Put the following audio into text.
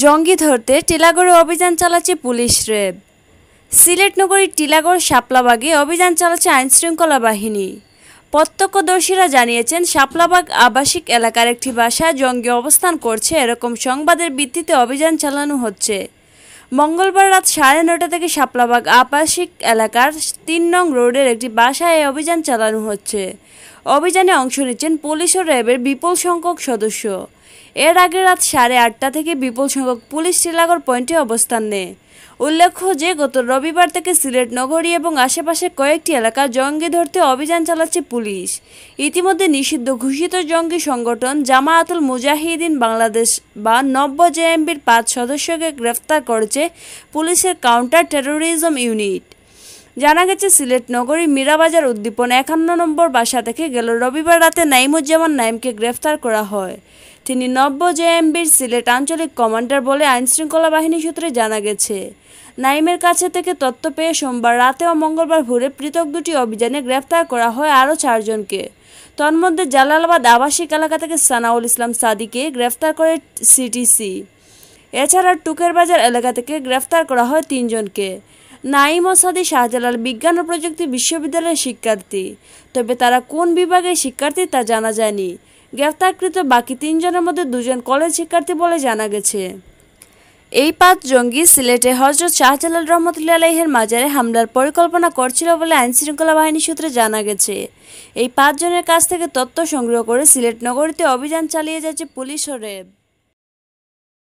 জঙ্গি ধরতে টিলাগড়ে অভিযান চালাচ্ছে পুলিশ রেব সিলেট নগরীর টিলাগড় শাপলাবাগে অভিযান চালাচ্ছে আইনশৃঙ্খলা বাহিনী প্রত্যক্ষদর্শীরা জানিয়েছেন শাপলাবাগ আবাসিক এলাকার একটি বাসায় জঙ্গি অবস্থান করছে এরকম সংবাদের ভিত্তিতে অভিযান চালানো হচ্ছে মঙ্গলবার রাত সাড়ে নটা থেকে শাপলাবাগ আবাসিক এলাকার তিন নং রোডের একটি বাসায় এই অভিযান চালানো হচ্ছে অভিযানে অংশ নিচ্ছেন পুলিশ ও র্যাবের বিপুল সংখ্যক সদস্য এর আগে রাত সাড়ে আটটা থেকে বিপুল সংখ্যক পুলিশ শ্রীলাগর পয়েন্টে অবস্থান নেয় উল্লেখ্য যে গত রবিবার থেকে সিলেট নগরী এবং আশেপাশে কয়েকটি এলাকা জঙ্গি ধরতে অভিযান চালাচ্ছে পুলিশ ইতিমধ্যে নিষিদ্ধ ঘোষিত জঙ্গি সংগঠন জামায়াতুল মুজাহিদিন বাংলাদেশ বা নব্য জেএমবির পাঁচ সদস্যকে গ্রেফতার করেছে পুলিশের কাউন্টার টেরোরিজম ইউনিট জানা গেছে সিলেট নগরী মীরাবাজার উদ্দীপন একান্ন নম্বর বাসা থেকে গেল রবিবার রাতে নাইমুজ্জামান নাইমকে গ্রেফতার করা হয় তিনি নব্য জেএমবির সিলেট আঞ্চলিক কমান্ডার বলে আইনশৃঙ্খলা বাহিনী সূত্রে জানা গেছে নাইমের কাছে থেকে তথ্য পেয়ে সোমবার রাতে ও মঙ্গলবার ভোরে পৃথক দুটি অভিযানে গ্রেফতার করা হয় আরও চারজনকে তন্মধ্যে জালালাবাদ আবাসিক এলাকা থেকে সানাউল ইসলাম সাদিকে গ্রেফতার করে সিটিসি এছাড়া টুকের বাজার এলাকা থেকে গ্রেফতার করা হয় তিনজনকে নাইম ও শাহজালাল বিজ্ঞান ও প্রযুক্তি বিশ্ববিদ্যালয়ের শিক্ষার্থী তবে তারা কোন বিভাগের শিক্ষার্থী তা জানা যায়নি গ্রেফতারকৃত বাকি তিনজনের মধ্যে দুজন কলেজ শিক্ষার্থী বলে জানা গেছে এই পাঁচ জঙ্গি সিলেটে হজরত শাহজালাল রহমতুল্লা আলহের মাজারে হামলার পরিকল্পনা করছিল বলে আইনশৃঙ্খলা বাহিনী সূত্রে জানা গেছে এই পাঁচজনের কাছ থেকে তথ্য সংগ্রহ করে সিলেট নগরীতে অভিযান চালিয়ে যাচ্ছে পুলিশ ও র্যাব